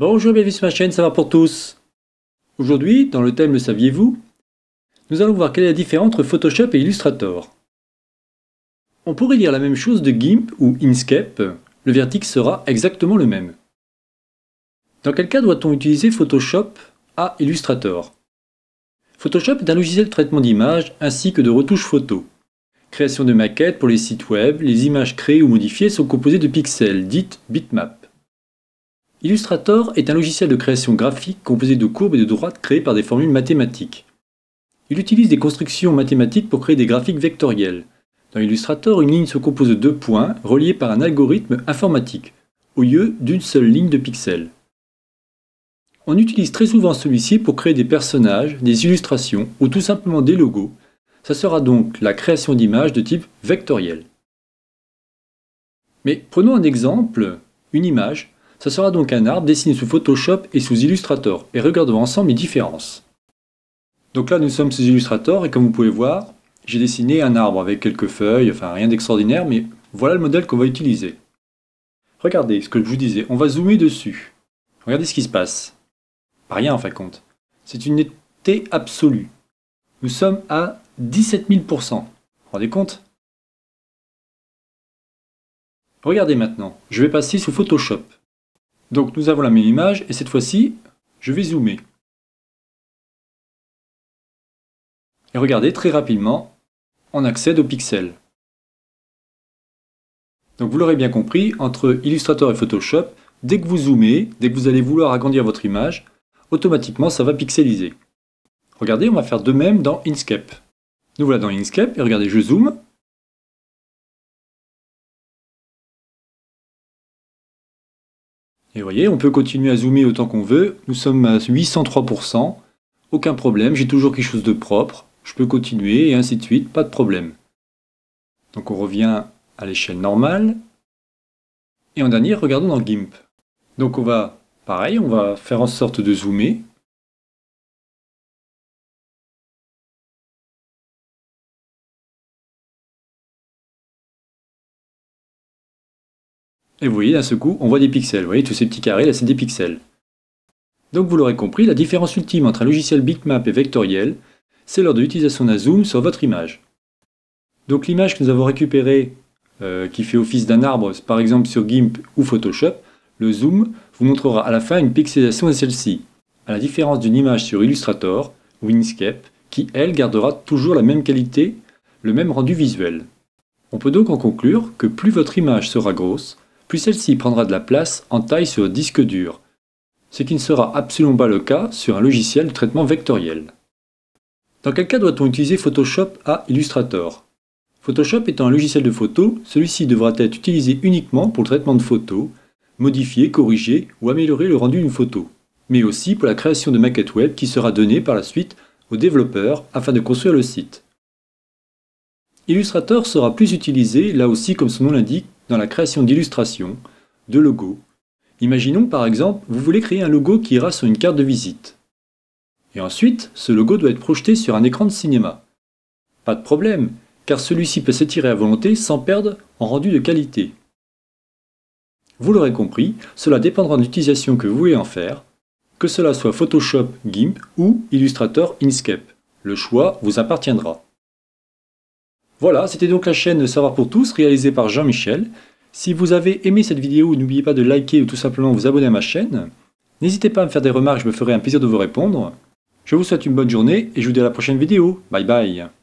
Bonjour, et bienvenue sur ma chaîne, ça va pour tous Aujourd'hui, dans le thème Le saviez-vous Nous allons voir quelle est la différence entre Photoshop et Illustrator. On pourrait dire la même chose de GIMP ou Inkscape, le vertique sera exactement le même. Dans quel cas doit-on utiliser Photoshop à Illustrator Photoshop est un logiciel de traitement d'images ainsi que de retouches photos. Création de maquettes pour les sites web, les images créées ou modifiées sont composées de pixels, dites bitmap. Illustrator est un logiciel de création graphique composé de courbes et de droites créées par des formules mathématiques. Il utilise des constructions mathématiques pour créer des graphiques vectoriels. Dans Illustrator, une ligne se compose de deux points reliés par un algorithme informatique, au lieu d'une seule ligne de pixels. On utilise très souvent celui-ci pour créer des personnages, des illustrations ou tout simplement des logos. Ça sera donc la création d'images de type vectoriel. Mais prenons un exemple, une image, ça sera donc un arbre dessiné sous Photoshop et sous Illustrator, et regardons ensemble les différences. Donc là nous sommes sous Illustrator, et comme vous pouvez voir, j'ai dessiné un arbre avec quelques feuilles, enfin rien d'extraordinaire, mais voilà le modèle qu'on va utiliser. Regardez ce que je vous disais, on va zoomer dessus. Regardez ce qui se passe. Pas rien en fin de compte. C'est une netteté absolue. Nous sommes à 17 000%. Vous vous rendez compte Regardez maintenant, je vais passer sous Photoshop. Donc nous avons la même image et cette fois-ci, je vais zoomer. Et regardez, très rapidement, on accède au pixels. Donc vous l'aurez bien compris, entre Illustrator et Photoshop, dès que vous zoomez, dès que vous allez vouloir agrandir votre image, automatiquement ça va pixeliser. Regardez, on va faire de même dans Inkscape. Nous voilà dans Inkscape et regardez, je zoome, Et vous voyez, on peut continuer à zoomer autant qu'on veut. Nous sommes à 803%. Aucun problème, j'ai toujours quelque chose de propre. Je peux continuer et ainsi de suite, pas de problème. Donc on revient à l'échelle normale. Et en dernier, regardons dans GIMP. Donc on va, pareil, on va faire en sorte de zoomer. Et vous voyez, d'un ce coup, on voit des pixels. Vous voyez, tous ces petits carrés, là, c'est des pixels. Donc vous l'aurez compris, la différence ultime entre un logiciel bitmap et vectoriel, c'est lors de l'utilisation d'un zoom sur votre image. Donc l'image que nous avons récupérée, euh, qui fait office d'un arbre, par exemple sur GIMP ou Photoshop, le zoom vous montrera à la fin une pixelisation de celle-ci, à la différence d'une image sur Illustrator ou Inkscape, qui elle gardera toujours la même qualité, le même rendu visuel. On peut donc en conclure que plus votre image sera grosse, puis celle-ci prendra de la place en taille sur le disque dur, ce qui ne sera absolument pas le cas sur un logiciel de traitement vectoriel. Dans quel cas doit-on utiliser Photoshop à Illustrator Photoshop étant un logiciel de photo, celui-ci devra être utilisé uniquement pour le traitement de photos, modifier, corriger ou améliorer le rendu d'une photo, mais aussi pour la création de maquettes web qui sera donnée par la suite aux développeurs afin de construire le site. Illustrator sera plus utilisé, là aussi comme son nom l'indique, dans la création d'illustrations, de logos. Imaginons par exemple, vous voulez créer un logo qui ira sur une carte de visite. Et ensuite, ce logo doit être projeté sur un écran de cinéma. Pas de problème, car celui-ci peut s'étirer à volonté sans perdre en rendu de qualité. Vous l'aurez compris, cela dépendra de l'utilisation que vous voulez en faire, que cela soit Photoshop, GIMP ou Illustrator Inkscape. Le choix vous appartiendra. Voilà, c'était donc la chaîne Savoir pour tous, réalisée par Jean-Michel. Si vous avez aimé cette vidéo, n'oubliez pas de liker ou tout simplement vous abonner à ma chaîne. N'hésitez pas à me faire des remarques, je me ferai un plaisir de vous répondre. Je vous souhaite une bonne journée et je vous dis à la prochaine vidéo. Bye bye